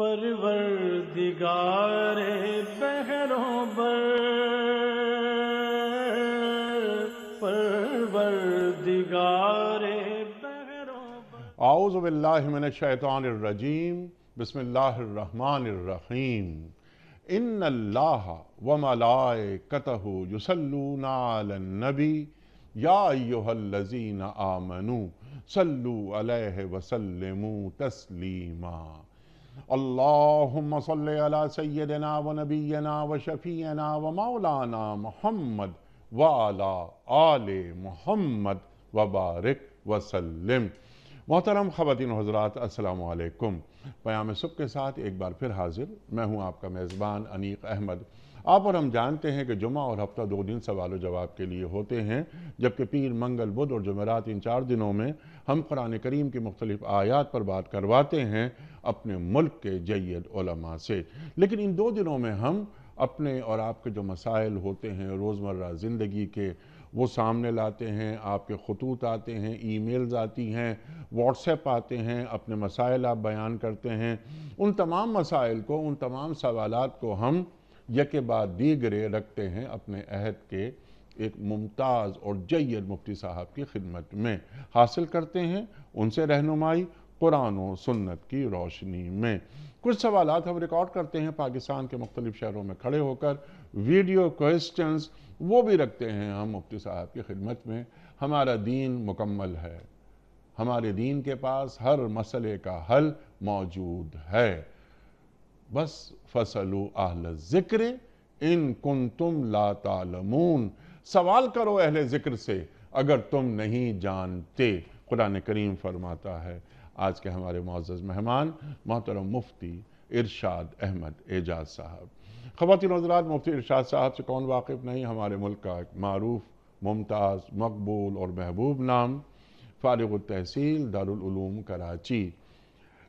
परवरदिगारे बहरों बर परवरदिगारे आउज़बिल्लाशैतरजीम बसमीम इन अल्लाह व मलाए कतहु युसल्लूनाबी याजीन आमनु सल्लु अलह वसलमू तस्लीमा اللهم صل على سيدنا ونبينا وشفينا ومولانا محمد وعلى آل محمد وبارك وسلم मोहतरम ख़वान हजरात असलकम प्याम सुब के साथ एक बार फिर हाजिर मैं हूँ आपका मेज़बान अनीक अहमद आप और हम जानते हैं कि जुमा और हफ्ता दो दिन सवाल जवाब के लिए होते हैं जबकि पीर मंगल बुध और जमेरात इन चार दिनों में हम कुरान करीम की मुख्तलिफ आयात पर बात करवाते हैं अपने मुल्क के जैद से लेकिन इन दो दिनों में हम अपने और आपके जो मसाइल होते हैं रोज़मर्रा ज़िंदगी के वो सामने लाते हैं आपके खतूत आते हैं ईमेल्स आती हैं व्हाट्सएप आते हैं अपने मसाइल आप बयान करते हैं उन तमाम मसाइल को उन तमाम सवाल को हम यके बाद दीगरे रखते हैं अपने अहद के एक मुमताज़ और जैद मुफ्ती साहब की खिदमत में हासिल करते हैं उनसे रहनुमाई कुरान और सुन्नत की रोशनी में कुछ सवाल हम रिकॉर्ड करते हैं पाकिस्तान के मुख्तलिफ शहरों में खड़े होकर वीडियो क्वेश्चन वो भी रखते हैं हम मुफ्ती साहब की खिदमत में हमारा दीन मुकम्मल है हमारे दीन के पास हर मसले का हल मौजूद है बस फसल आहल ज़िक्र इन कुन तुम ला तालमून सवाल करो अहल ज़िक्र से अगर तुम नहीं जानते कुरान करीम फरमाता है आज के हमारे मुआज़ मेहमान मोहतरम मुफ्ती इरशाद अहमद एजाज साहब ख़वान हजरात मुफ्ती इरशाद साहब से कौन वाकिफ़ नहीं हमारे मुल्क का एक मरूफ मुमताज़ मकबूल और महबूब नाम फ़ारग तहसील दारूम कराची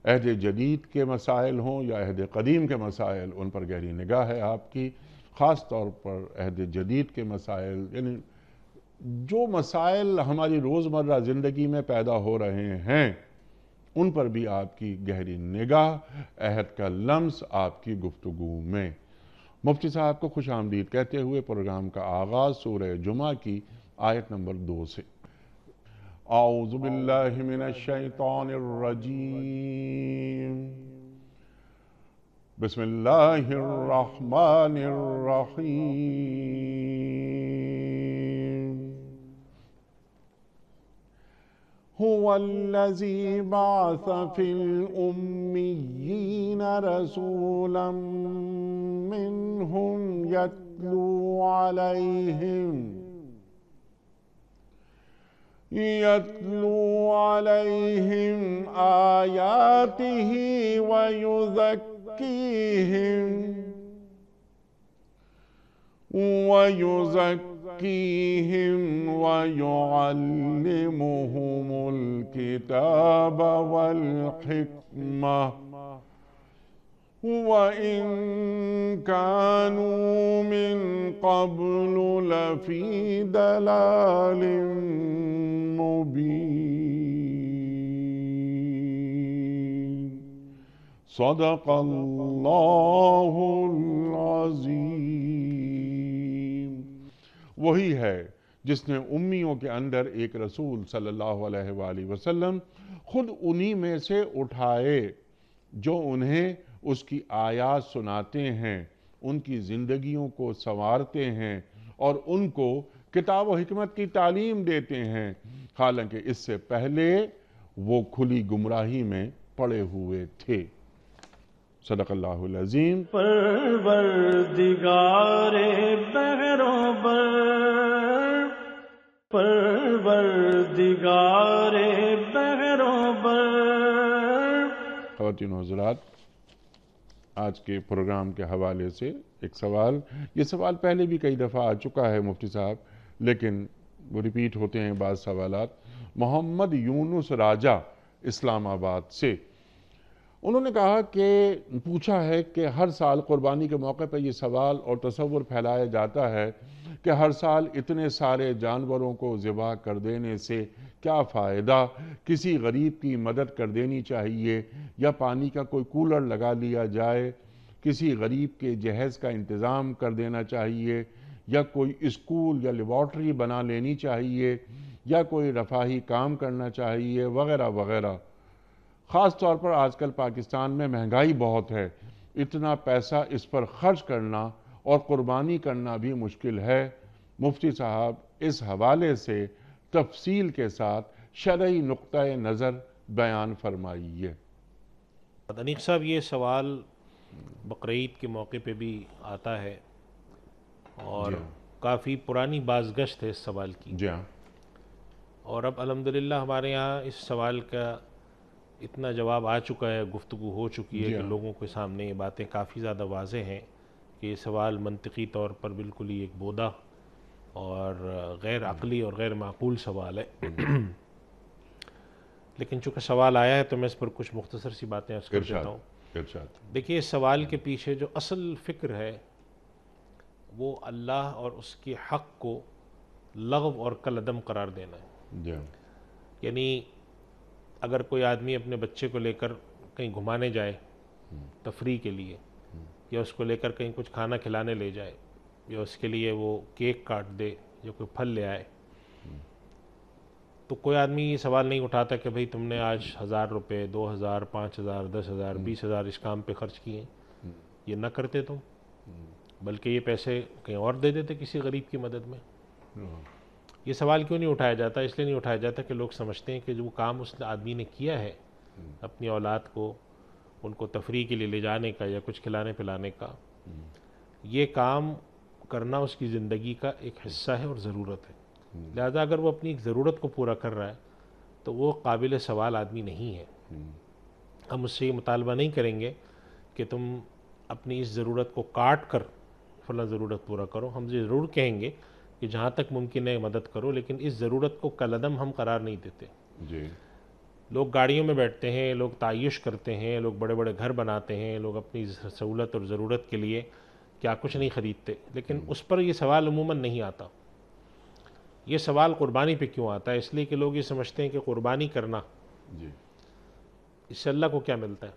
अहद जदीद के मसाइल हों या अहद कदीम के मसाइल उन पर गहरी निगाह है आपकी ख़ास तौर पर अहद जदीद के मसाइल यानी जो मसाइल हमारी रोज़मर्रा ज़िंदगी में पैदा हो रहे हैं उन पर भी आपकी गहरी निगाह अहद का लम्स आपकी गुफ्तु में मुफ्ती साहब को खुश आमदीद कहते हुए प्रोग्राम का आगाज़ सूर जुमा की आयत नंबर दो से आउज़बिल्लिमिनशैतानरजीम بسم الله الرحمن الرحيم هو الذي بعث في الأميين رسولا منهم يتلو عليهم يتلو عليهم آياته ويذكر ويزكيهم ويزكيهم ويعلمهم الكتاب والحكمة وإن كانوا من قبل لفي دلال مبين صدق الله العظीम वही है जिसने उम्मियों के अंदर एक रसूल सल्लल्लाहु अलैहि वसल्लम खुद उन्हीं में से उठाए जो उन्हें उसकी आयात सुनाते हैं उनकी ज़िंदगियों को संवारते हैं और उनको किताब व हमत की तालीम देते हैं हालांकि इससे पहले वो खुली गुमराही में पड़े हुए थे सदकल्लाजीम परवर दिगारे दिगारे खातिन हजरात आज के प्रोग्राम के हवाले से एक सवाल ये सवाल पहले भी कई दफ़ा आ चुका है मुफ्ती साहब लेकिन वो रिपीट होते हैं बाद सवाल मोहम्मद यूनुस राजा इस्लामाबाद से उन्होंने कहा कि पूछा है कि हर साल क़ुरबानी के मौके पर ये सवाल और तस्वुर फैलाया जाता है कि हर साल इतने सारे जानवरों को ज़िबा कर देने से क्या फ़ायदा किसी गरीब की मदद कर देनी चाहिए या पानी का कोई कूलर लगा लिया जाए किसी गरीब के जहेज़ का इंतज़ाम कर देना चाहिए या कोई स्कूल या लेबॉर्ट्री बना लेनी चाहिए या कोई रफाही काम करना चाहिए वगैरह वगैरह ख़ास तौर पर आजकल पाकिस्तान में महंगाई बहुत है इतना पैसा इस पर ख़र्च करना और कुर्बानी करना भी मुश्किल है मुफ्ती साहब इस हवाले से तफसील के साथ शरय नुक़ नज़र बयान फरमाइए अनिक साहब ये सवाल बकरीद के मौके पे भी आता है और काफ़ी पुरानी बाजगश्त है इस सवाल की जी हाँ। और अब अलहमदिल्ला हमारे यहाँ इस सवाल का इतना जवाब आ चुका है गुफ्तु हो चुकी है कि हाँ। लोगों के सामने ये बातें काफ़ी ज़्यादा वाज हैं कि ये सवाल मनतकी तौर पर बिल्कुल ही एक बोदा और गैर अकली और गैर माकूल सवाल है लेकिन चूंकि सवाल आया है तो मैं इस पर कुछ मुख्तसर सी बातें अर्ज कर देता हूँ देखिए इस सवाल के पीछे जो असल फ़िक्र है वो अल्लाह और उसके हक़ को लगव और कलदम करार देना है हाँ। यानी अगर कोई आदमी अपने बच्चे को लेकर कहीं घुमाने जाए हम्म। तफरी के लिए हम्म। या उसको लेकर कहीं कुछ खाना खिलाने ले जाए या उसके लिए वो केक काट दे या कोई फल ले आए हम्म। तो कोई आदमी ये सवाल नहीं उठाता कि भाई तुमने आज हज़ार रुपये दो हज़ार पाँच हज़ार दस हज़ार बीस हज़ार इस काम पे खर्च किए ये ना करते तुम बल्कि ये पैसे कहीं और दे देते किसी गरीब की मदद में हाँ। ये सवाल क्यों नहीं उठाया जाता इसलिए नहीं उठाया जाता कि लोग समझते हैं कि जो काम उस आदमी ने किया है हम्म। अपनी औलाद को उनको तफरी के लिए ले जाने का या कुछ खिलाने पिलाने का हम्म। ये काम करना उसकी ज़िंदगी का एक हिस्सा है और ज़रूरत है हम्म। लिहाजा अगर वो अपनी ज़रूरत को पूरा कर रहा है तो वो काबिल सवाल आदमी नहीं है हम उससे ये मुतालबा नहीं करेंगे कि तुम अपनी इस ज़रूरत को काट कर फला ज़रूरत पूरा करो हम ज़रूर कहेंगे कि जहाँ तक मुमकिन है मदद करो लेकिन इस ज़रूरत को कलदम हम करार नहीं देते जी लोग गाड़ियों में बैठते हैं लोग तयश करते हैं लोग बड़े बड़े घर बनाते हैं लोग अपनी सहूलत और ज़रूरत के लिए क्या कुछ नहीं ख़रीदते लेकिन उस पर यह सवाल अमूमन नहीं आता ये सवाल क़ुरबानी पे क्यों आता है इसलिए कि लोग ये समझते हैं कि कुर्बानी करना जी इससे अल्लाह को क्या मिलता है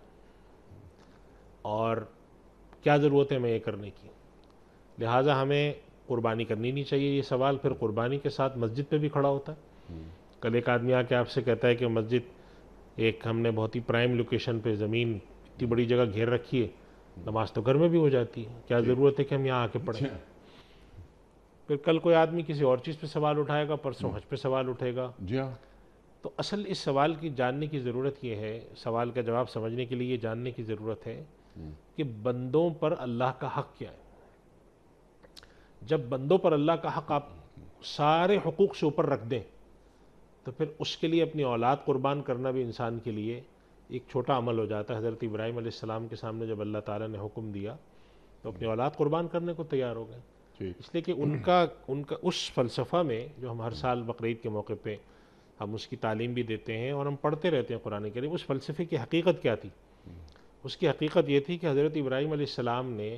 और क्या ज़रूरत है मैं ये करने की लिहाजा हमें कुर्बानी करनी नहीं चाहिए ये सवाल फिर कुर्बानी के साथ मस्जिद पे भी खड़ा होता है कल एक आदमी आके आपसे कहता है कि मस्जिद एक हमने बहुत ही प्राइम लोकेशन पे ज़मीन इतनी बड़ी जगह घेर रखी है नमाज तो घर में भी हो जाती है क्या ज़रूरत है कि हम यहाँ आके पढ़ें अच्छा। फिर कल कोई आदमी किसी और चीज़ पे सवाल उठाएगा परसों हम्म। हज पे सवाल उठेगा जी हाँ तो असल इस सवाल की जानने की ज़रूरत ये है सवाल का जवाब समझने के लिए ये जानने की ज़रूरत है हम्म। कि बंदों पर अल्लाह का हक क्या है जब बंदों पर अल्लाह का हक आप सारे हकूक़ से ऊपर रख दें तो फिर उसके लिए अपनी औलाद कुर्बान करना भी इंसान के लिए एक छोटा अमल हो जाता है हज़रत इब्राहिम सलाम के सामने जब अल्लाह ताला ने हुक्म दिया तो अपनी औलाद कुर्बान करने को तैयार हो गए इसलिए कि उनका उनका उस फ़लसफ़ा में जो हम हर साल बकरीद के मौके पर हम उसकी तालीम भी देते हैं और हम पढ़ते रहते हैं कुरान करीम उस फ़लसफ़े की हकीकत क्या थी हम्म। उसकी हकीकत ये थी कि हज़रत इब्राहिम सलाम ने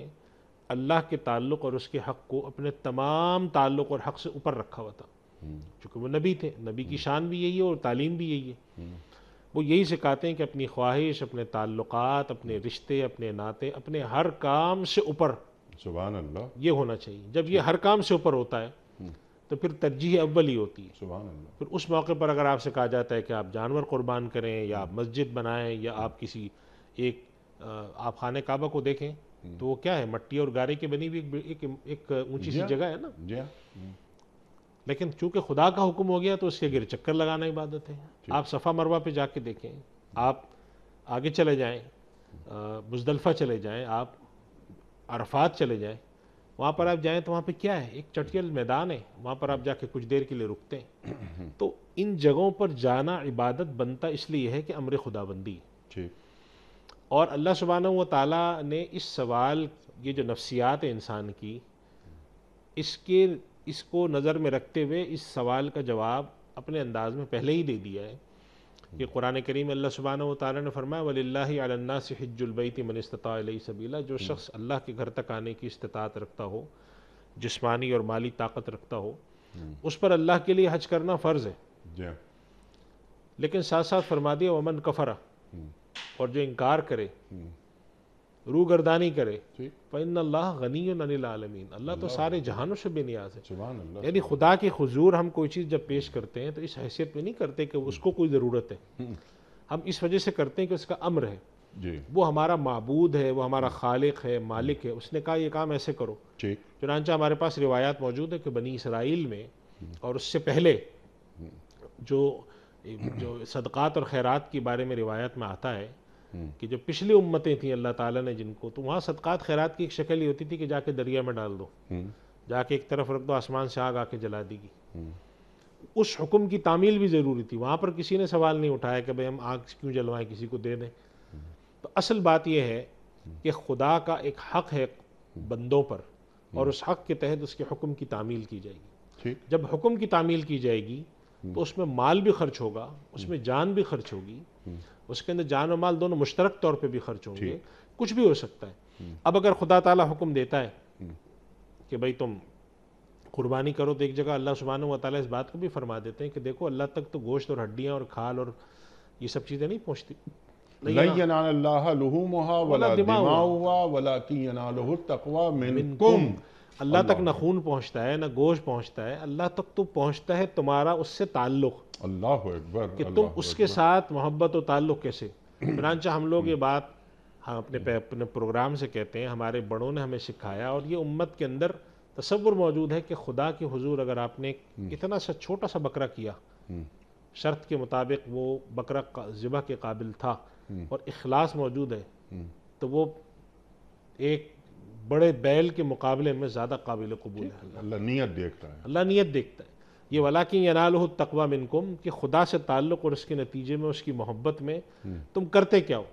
अल्लाह के ताल्लुक और उसके हक़ को अपने तमाम ताल्लुक और हक़ से ऊपर रखा हुआ था चूँकि वो नबी थे नबी की शान भी यही है और तालीम भी यही है वो यही सिखाते हैं कि अपनी ख्वाहिश अपने ताल्लुक अपने रिश्ते अपने नाते अपने हर काम से ऊपर सुबह अल्लाह ये होना चाहिए जब ये हर काम से ऊपर होता है तो फिर तरजीह अव्वल ही होती है सुबह फिर उस मौके पर अगर आपसे कहा जाता है कि आप जानवर कुर्बान करें या आप मस्जिद बनाएं या आप किसी एक आप खान काबा को देखें तो वो क्या है मट्टी और गारे की बनी हुई एक एक ऊंची सी हाँ। जगह है ना हाँ। हम्म। लेकिन चूंकि खुदा का हुक्म हो गया तो उसके गिर चक्कर लगाना इबादत है आप सफ़ा मरवा पे जाके देखें आप आगे चले जाएं मुजदलफ़ा चले जाएं आप अरफात चले जाएं वहाँ पर आप जाएं तो वहाँ पे क्या है एक चटियल मैदान है वहाँ पर आप जाके कुछ देर के लिए रुकते हैं तो इन जगहों पर जाना इबादत बनता इसलिए है कि अमर खुदाबंदी ठीक और अल्लाह सुबहाना व ताला ने इस सवाल ये जो नफ्सियात है इंसान की इसके इसको नज़र में रखते हुए इस सवाल का जवाब अपने अंदाज में पहले ही दे दिया है कि कुरान करीम अल्लाह सुबहाना व ताली ने फरमाया वल्ला से हिजुलबैती मनस्तः सबीला जो शख्स अल्लाह के घर तक आने की इस्तात रखता हो जिस्मानी और माली ताकत रखता हो उस पर अल्लाह के लिए हज करना फ़र्ज़ है लेकिन साथ साथ फरमा दिया वमन कफरा hmm. और जो इनकार करे हम्म। गर्दानी करे फ़ैन तो अल्लाह गनी आलमीन अल्लाह तो सारे जहानों से बेनियाज है यानी खुदा के हजूर हम कोई चीज़ जब पेश करते हैं तो इस हैसियत में नहीं करते कि उसको कोई ज़रूरत है हम्म। हम इस वजह से करते हैं कि उसका अम्र है वो हमारा मबूद है वो हमारा खालिक है मालिक है उसने कहा ये काम ऐसे करो चुनाचा हमारे पास रिवायात मौजूद है कि बनी इसराइल में हम्म। और उससे पहले जो जो सदक़ात और खैरात के बारे में रिवायत में आता है कि जो पिछली उम्मतें थी अल्लाह ताला ने जिनको तो वहाँ सदक़ात खैरात की एक शक्ल ही होती थी कि जाके दरिया में डाल दो हम्म। जाके एक तरफ रख दो आसमान से आग आके जला देगी हम्म। उस हुक्म की तामील भी ज़रूरी थी वहाँ पर किसी ने सवाल नहीं उठाया कि भाई हम आग क्यों जलवाएं किसी को दे दें हम्म। तो असल बात यह है कि खुदा का एक हक है बंदों पर और उस हक के तहत उसके हुक्म की तामील की जाएगी जब हुक्म की तामील की जाएगी तो उसमें माल भी खर्च होगा उसमें जान भी खर्च होगी उसके अंदर जान और माल दोनों मुश्तरक तौर पर भी खर्च होंगे कुछ भी हो सकता है हम्म। अब अगर खुदा ताला हुक्म देता है हम्म। कि भाई तुम कुर्बानी करो तो एक जगह अल्लाह सुबहान वाली इस बात को भी फरमा देते हैं कि देखो अल्लाह तक तो गोश्त और हड्डियाँ और खाल और ये सब चीज़ें नहीं पहुँचती वला दिमाग हुआ वला की तकवा मिनकुम अल्लाह तक ना खून पहुंचता है ना गोश पहुंचता है अल्लाह तक तो पहुंचता है तुम्हारा उससे ताल्लुक अल्लाह अकबर कि तुम उसके साथ मोहब्बत और ताल्लुक कैसे चुनाचा हम लोग ये हम्म। बात हम अपने अपने प्रोग्राम से कहते हैं हमारे बड़ों ने हमें सिखाया और ये उम्मत के अंदर तस्वुर मौजूद है कि खुदा के हुजूर अगर आपने हम्म। इतना सा छोटा सा बकरा किया हम्म। शर्त के मुताबिक वो बकरा ज़िबा के काबिल था और इखलास मौजूद है तो वो एक बड़े बैल के मुकाबले में ज़्यादा काबिल कबूल है अल्लाह नीयत देखता है अल्लाह नीयत देखता है ये वाला कि यनाल हो तकवा मिनकुम कि खुदा से ताल्लुक़ और उसके नतीजे में उसकी मोहब्बत में हम्म। तुम करते क्या हो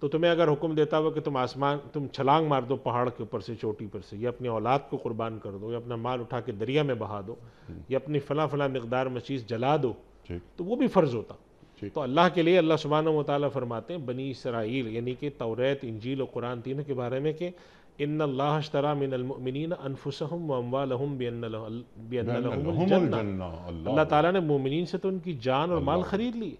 तो तुम्हें अगर हुक्म देता हो कि तुम आसमान तुम छलांग मार दो पहाड़ के ऊपर से चोटी पर से या अपनी औलाद को कुर्बान कर दो या अपना माल उठा के दरिया में बहा दो हम्म। या अपनी फ़ला फ़ला मकदार में चीज़ जला दो तो वो भी फ़र्ज़ होता तो अल्लाह के लिए अल्लाह सुबहान वाली फरमाते हैं बनी इसराइल यानी कि तौरत इंजील और कुरान तीनों के बारे में कि इन अल्लाह मिनमिन अनफुसहम अल्लाह ताला ने मोमिन से तो उनकी जान और माल खरीद ली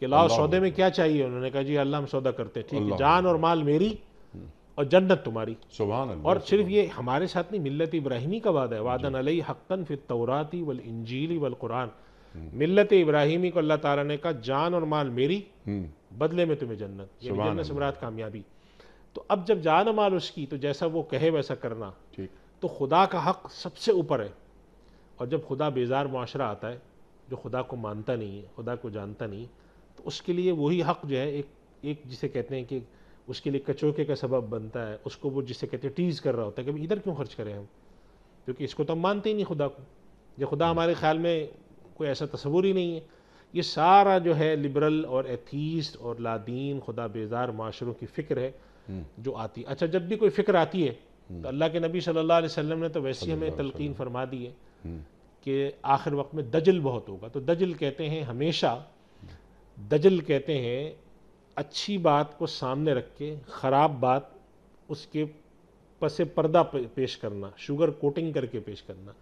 कि लाओ सौदे में क्या चाहिए उन्होंने कहा जी अल्लाह हम सौदा करते हैं ठीक है जान और माल मेरी hmm. और जन्नत तुम्हारी सुबह और सिर्फ ये हमारे साथ नहीं मिलत इब्राहिमी का वादा है वादन अलई हक़न फिर तौराती वल इंजीली वल कुरान hmm. मिलत इब्राहिमी को अल्लाह ताला ने कहा जान और माल मेरी hmm. बदले में तुम्हें जन्नत ये जन्नत समरात कामयाबी तो अब जब जान माल उसकी तो जैसा वो कहे वैसा करना ठीक तो खुदा का हक सबसे ऊपर है और जब खुदा बेजार माशरा आता है जो खुदा को मानता नहीं है खुदा को जानता नहीं तो उसके लिए वही हक जो है एक एक जिसे कहते हैं कि उसके लिए कचोके का सबब बनता है उसको वो जिसे कहते हैं टीज़ कर रहा होता है कि इधर क्यों खर्च करें हम क्योंकि इसको तो हम मानते ही नहीं खुदा को ये खुदा हमारे ख्याल में कोई ऐसा तस्वूर ही नहीं है ये सारा जो है लिबरल और एथीस्ट और लादीन खुदा बेजार माशरों की फ़िक्र है जो आती अच्छा जब भी कोई फिक्र आती है तो अल्लाह के नबी सल्लल्लाहु अलैहि वसल्लम ने तो वैसे ही हमें तलकीन फरमा दी है हम्म। कि आखिर वक्त में दजल बहुत होगा तो दजल कहते हैं हमेशा दजल कहते हैं अच्छी बात को सामने रख के ख़राब बात उसके पसे पर्दा पेश करना शुगर कोटिंग करके पेश करना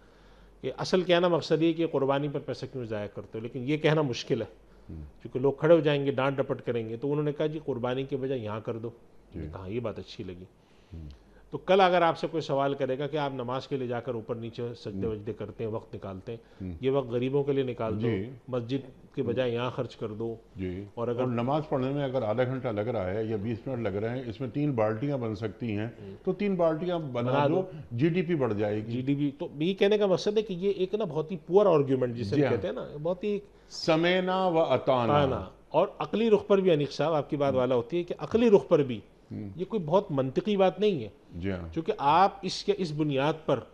कि असल कहना मकसद ये कि कुर्बानी पर पैसा क्यों ज़ाया करते हो लेकिन ये कहना मुश्किल है हम्म। क्योंकि लोग खड़े हो जाएंगे डांट डपट करेंगे तो उन्होंने कहा जी कुर्बानी की बजाय यहाँ कर दो कहा ये बात अच्छी लगी हम्म। तो कल अगर आपसे कोई सवाल करेगा कि आप नमाज के लिए जाकर ऊपर नीचे सजदे हम्म। वजदे करते हैं वक्त निकालते हैं हम्म। ये वक्त गरीबों के लिए निकाल दो मस्जिद के बजाय यहाँ खर्च कर दो जी और अगर और नमाज पढ़ने में अगर आधा घंटा लग रहा है या बीस मिनट लग रहे हैं इसमें तीन बाल्टियां बन सकती हैं तो तीन बाल्टियां बना, बना दो जीडीपी बढ़ जाएगी जीडीपी तो ये कहने का मकसद है कि ये एक ना बहुत ही पुअर आर्ग्यूमेंट जिसे हाँ। कहते हैं ना बहुत ही समेना व अताना और अकली रुख पर भी अनिक साहब आपकी बात वाला होती है कि अकली रुख पर भी हम्म। ये कोई बहुत मंतकी बात नहीं है हाँ। क्योंकि आप इसके इस बुनियाद पर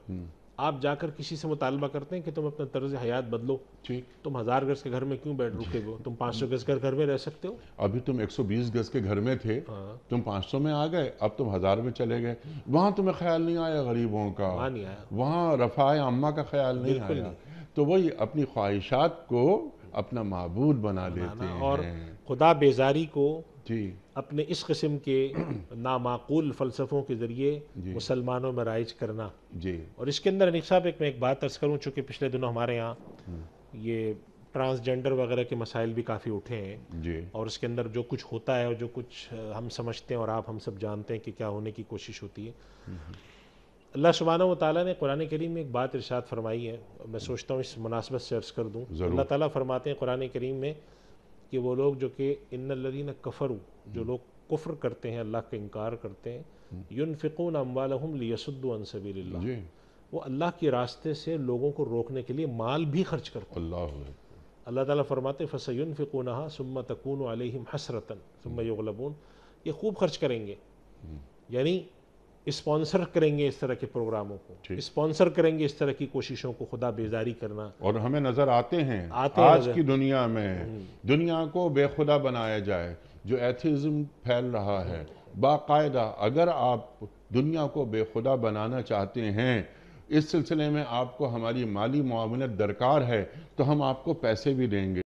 आप जाकर किसी से मुतालबा करते हैं कि तुम अपना तर्ज हयात बदलो ठीक तुम हजार गज के घर में क्यों बैठ रुके हो तुम पाँच सौ गज के घर में रह सकते हो अभी तुम एक सौ बीस गज के घर में थे हाँ। तुम पाँच सौ में आ गए अब तुम हजार में चले गए वहाँ तुम्हें ख्याल नहीं आया गरीबों का वहाँ नहीं आया वहाँ रफाए अम्मा का ख्याल नहीं आया नहीं। तो वही अपनी ख्वाहिशात को अपना महबूद बना लेते हैं और खुदा बेजारी को जी अपने इस किस्म के नामाकूल फ़लसफ़ों के ज़रिए मुसलमानों में राइज करना जी और इसके अंदर अनिक साहब एक मैं एक बात अर्ज़ करूँ चूँकि पिछले दिनों हमारे यहाँ हम्म। ये ट्रांसजेंडर वगैरह के मसाइल भी काफ़ी उठे हैं और इसके अंदर जो कुछ होता है और जो कुछ हम समझते हैं और आप हम सब जानते हैं कि क्या होने की कोशिश होती है हम्म। अल्लाह सुबहाना ताली ने कुरान करीम में एक बात इरशाद फरमाई है मैं सोचता हूँ इस मुनासबत से अर्ज़ कर दूँ अल्लाह ताला फरमाते हैं कुरान करीम में कि वो लोग जो कि इन लदीन कफ़रू जो हम्म। लोग कुफर करते हैं अल्लाह का इनकार करते हैं हम्म। युन फ़िकून अम्बाल लियसुद्दन वो अल्लाह के रास्ते से लोगों को रोकने के लिए माल भी खर्च करते हैं अल्लाह ताला फरमाते फसयुन फ़िकून सुम्मा तकून अलहम हसरतन सुम्मा हम्म। युगलबून ये खूब खर्च करेंगे यानी स्पॉन्सर करेंगे इस तरह के प्रोग्रामों को स्पॉन्सर करेंगे इस तरह की कोशिशों को खुदा बेजारी करना और हमें नजर आते हैं आते आज की दुनिया में हम्म। दुनिया को बेखुदा बनाया जाए जो एथिज्म फैल रहा है बाकायदा अगर आप दुनिया को बेखुदा बनाना चाहते हैं इस सिलसिले में आपको हमारी माली मामलत दरकार है तो हम आपको पैसे भी देंगे